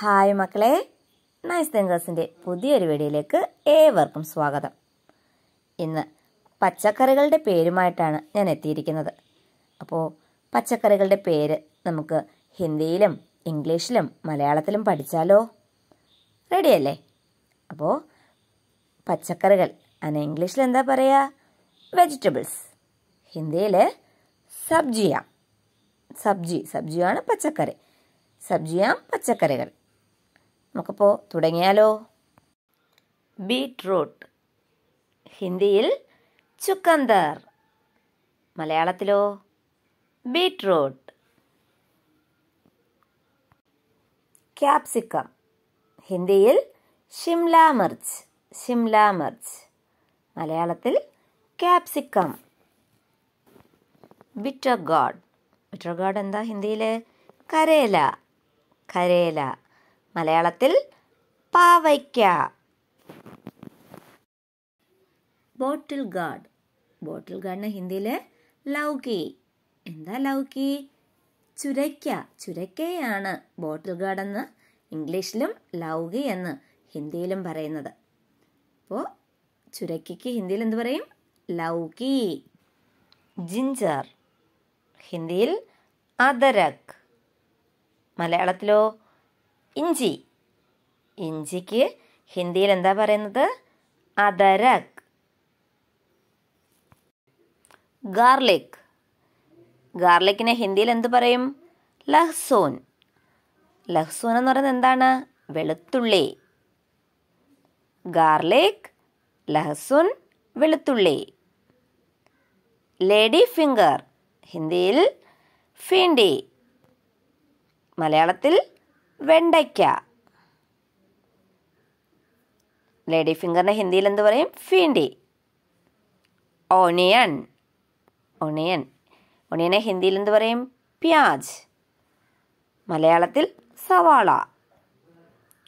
hi മക്കളെ nice തെങ്കേഴ്സിൻ്റെ പുതിയൊരു വീഡിയോയിലേക്ക് ഏവർക്കും സ്വാഗതം ഇന്ന് പച്ചക്കറികളുടെ പേരുമായിട്ടാണ് ഞാൻ എത്തിയിരിക്കുന്നത് അപ്പോൾ പച്ചക്കറികളുടെ പേര് നമുക്ക് ഹിന്ദിയിലും ഇംഗ്ലീഷിലും മലയാളത്തിലും പഠിച്ചാലോ റെഡിയല്ലേ അപ്പോൾ പച്ചക്കറികൾ അതിന് ഇംഗ്ലീഷിൽ എന്താ പറയുക വെജിറ്റബിൾസ് ഹിന്ദിയിൽ സബ്ജിയാം സബ്ജി സബ്ജിയാണ് പച്ചക്കറി സബ്ജിയാം പച്ചക്കറികൾ നമുക്കിപ്പോൾ തുടങ്ങിയാലോ ബീട്രൂട്ട് ഹിന്ദിയിൽ ചുക്കന്തർ മലയാളത്തിലോ ബീട്രൂട്ട് ക്യാപ്സിക്കം ഹിന്ദിയിൽ ഷിംല മിർച്ച് ഷിംല മിർച്ച് മലയാളത്തിൽ capsicum bitter gourd bitter gourd എന്താ ഹിന്ദിയിൽ കരേല കരേല മലയാളത്തിൽ പാവയ്ക്ക ബോട്ടിൽ ഗാർഡ് ബോട്ടിൽ ഗാർഡിന് ഹിന്ദിയിൽ ലൗകി എന്താ ലൗകി ചുരയ്ക്ക ചുരയ്ക്കയാണ് ബോട്ടിൽ ഗാർഡ് എന്ന് ഇംഗ്ലീഷിലും ലൗകി എന്ന് ഹിന്ദിയിലും പറയുന്നത് അപ്പോൾ ചുരയ്ക്കയ്ക്ക് ഹിന്ദിയിൽ എന്ത് പറയും ലൗകി ജിഞ്ചർ ഹിന്ദിയിൽ അദരക് മലയാളത്തിലോ ഇഞ്ചി ഇഞ്ചിക്ക് ഹിന്ദിയിൽ എന്താ പറയുന്നത് അദരക് ഗാർലിക് ഗാർലിക്കിനെ ഹിന്ദിയിൽ എന്ത് പറയും ലഹ്സോൻ ലഹ്സോൻ എന്ന് പറയുന്നത് എന്താണ് വെളുത്തുള്ളി ഗാർലിക് ലഹസുൻ വെളുത്തുള്ളി ലേഡി ഫിംഗർ ഹിന്ദിയിൽ ഫീണ്ടി മലയാളത്തിൽ വെണ്ടയ്ക്ക ലേഡി ഫിംഗറിന് ഹിന്ദിയിൽ എന്ത് പറയും ഫീണ്ടി ഓണിയൻ ഒണിയൻ ഒണിയനെ ഹിന്ദിയിൽ എന്ത് പറയും പ്യാജ് മലയാളത്തിൽ സവാള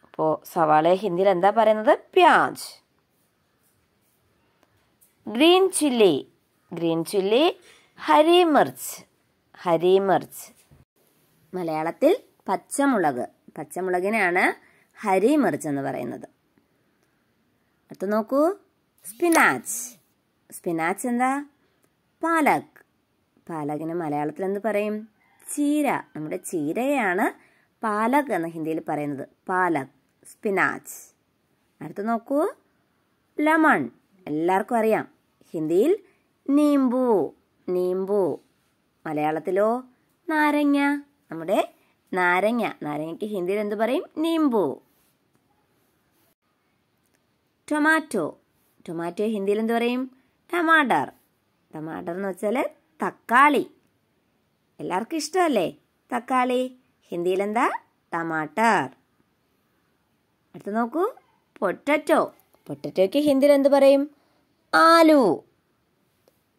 അപ്പോൾ സവാളയെ ഹിന്ദിയിൽ എന്താ പറയുന്നത് പ്യാജ് ഗ്രീൻ ചില്ലി ഗ്രീൻ ചില്ലി ഹരി മിർച്ച് ഹരി മലയാളത്തിൽ പച്ചമുളക് പച്ചമുളകിനെയാണ് ഹരി മിർച്ച് എന്ന് പറയുന്നത് അടുത്ത് നോക്കൂ സ്പിനാച്ച് സ്പിനാച്ച് എന്താ പാലക് പാലകിന് മലയാളത്തിൽ എന്ത് പറയും ചീര നമ്മുടെ ചീരയാണ് പാലക് എന്ന് ഹിന്ദിയിൽ പറയുന്നത് പാലക് സ്പിനാച്ച് അടുത്ത് നോക്കൂ ലെമൺ എല്ലാവർക്കും അറിയാം ഹിന്ദിയിൽ നീമ്പൂ നീമ്പൂ മലയാളത്തിലോ നാരങ്ങ നമ്മുടെ നാരങ്ങ നാരങ്ങയ്ക്ക് ഹിന്ദിയിൽ എന്ത് പറയും നിംബു ടൊമാറ്റോ ടൊമാറ്റോ ഹിന്ദിയിൽ എന്ത് പറയും ടമാട്ടർ ടമാഡർ എന്ന് വെച്ചാൽ തക്കാളി എല്ലാവർക്കും ഇഷ്ടമല്ലേ തക്കാളി ഹിന്ദിയിൽ എന്താ ടമാട്ടർ അടുത്ത് നോക്കൂ പൊട്ടറ്റോ പൊട്ടറ്റോയ്ക്ക് ഹിന്ദിയിൽ എന്ത് പറയും ആലു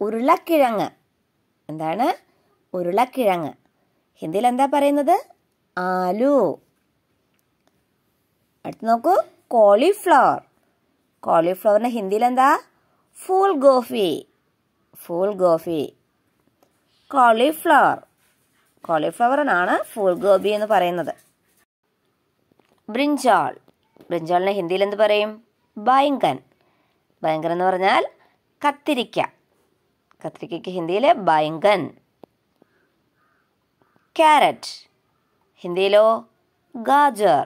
ഉരുളക്കിഴങ്ങ് എന്താണ് ഉരുളക്കിഴങ്ങ് ഹിന്ദിയിൽ എന്താ പറയുന്നത് ആലു അടുത്ത് നോക്കൂ കോളിഫ്ലവർ കോളിഫ്ലവറിൻ്റെ ഹിന്ദിയിൽ എന്താ ഫൂൾ ഗോഫി ഫുൾ ഗോഫി കോളിഫ്ലവർ കോളിഫ്ലവറിനാണ് ഫുൾ ഗോഫി എന്ന് പറയുന്നത് ബ്രിഞ്ചാൾ ബ്രിഞ്ചാളിനെ ഹിന്ദിയിൽ എന്ത് പറയും ഭയങ്കൻ ബൈങ്കൻ എന്ന് പറഞ്ഞാൽ കത്തിരിക്ക കത്തിരിക്കയ്ക്ക് ഹിന്ദിയിൽ ഭയങ്കൻ ക്യാരറ്റ് ഹിന്ദിയിലോ ഗാജർ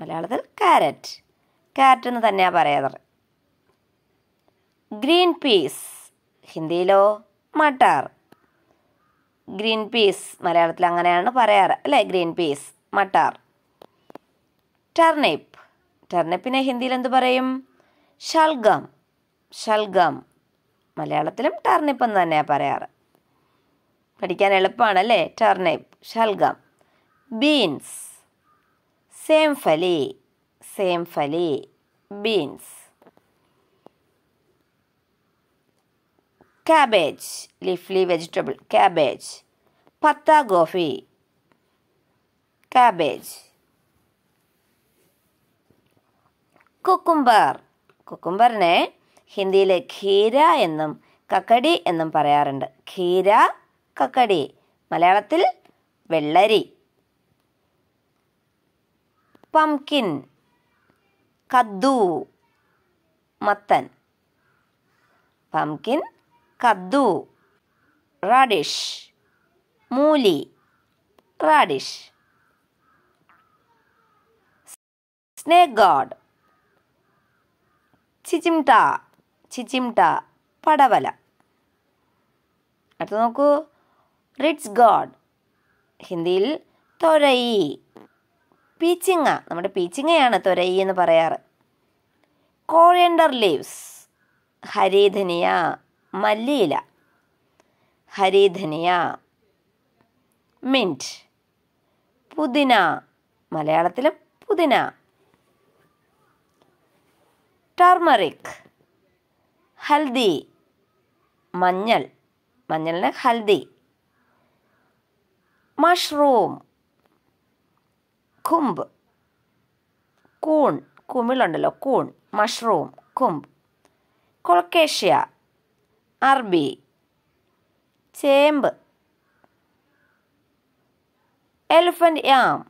മലയാളത്തിൽ കാരറ്റ് കാരറ്റ് എന്ന് തന്നെയാണ് പറയാറ് ഗ്രീൻ പീസ് ഹിന്ദിയിലോ മട്ടാർ ഗ്രീൻ പീസ് മലയാളത്തിൽ അങ്ങനെയാണ് പറയാറ് അല്ലേ ഗ്രീൻ പീസ് മട്ടാർ ടെർണിപ്പ് ടെർണിപ്പിനെ ഹിന്ദിയിൽ എന്ത് പറയും ഷൽഗം ഷൽഗം മലയാളത്തിലും ടർണിപ്പ് എന്ന് തന്നെയാണ് പറയാറ് പഠിക്കാൻ എളുപ്പമാണ് അല്ലേ ടർണിപ്പ് ഷൽഗം ബീൻസ് സേംഫലി സേംഫലി ബീൻസ് ക്യാബേജ് ലിഫ്ലി വെജിറ്റബിൾ ക്യാബേജ് പത്ത ഗോഫി ക്യാബേജ് കുക്കുംബർ കുക്കുംബറിനെ ഹിന്ദിയിലെ ഖീര എന്നും കക്കടി എന്നും പറയാറുണ്ട് ഖീര കക്കടി മലയാളത്തിൽ വെള്ളരി പംകിൻ കദ്ദു മത്തൻ പംകിൻ കദ്ദു റാഡിഷ് മൂലി റാഡിഷ് സ്നേക് ഗാഡ് ചിച്ചിംട ചിച്ചിംട പടവല അടുത്ത് നോക്കൂ റിഡ്സ് ഗാഡ് ഹിന്ദിയിൽ തൊരയി പീച്ചിങ്ങ നമ്മുടെ പീച്ചിങ്ങയാണ് തൊരൈ എന്ന് പറയാറ് കോറിയൻഡർ ലീവ്സ് ഹരിധനിയ മല്ലിയില ഹരിധനിയ മിൻറ്റ് പുതിന മലയാളത്തിലും പുതിന ടർമറിക് ഹൽദി മഞ്ഞൾ മഞ്ഞളിന് ഹൽദി മഷ്റൂം കുംബ് കൂൺ കുമിളുണ്ടല്ലോ കൂൺ മഷ്റൂം കുംബ് കൊളക്കേഷ്യ അർബി ചേമ്പ് എലിഫൻറ്റ് യാം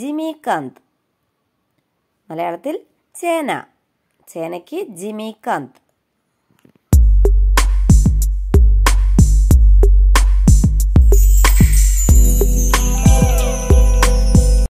ജിമികാന്ത് മലയാളത്തിൽ ചേന ചേനയ്ക്ക് ജിമികാന്ത്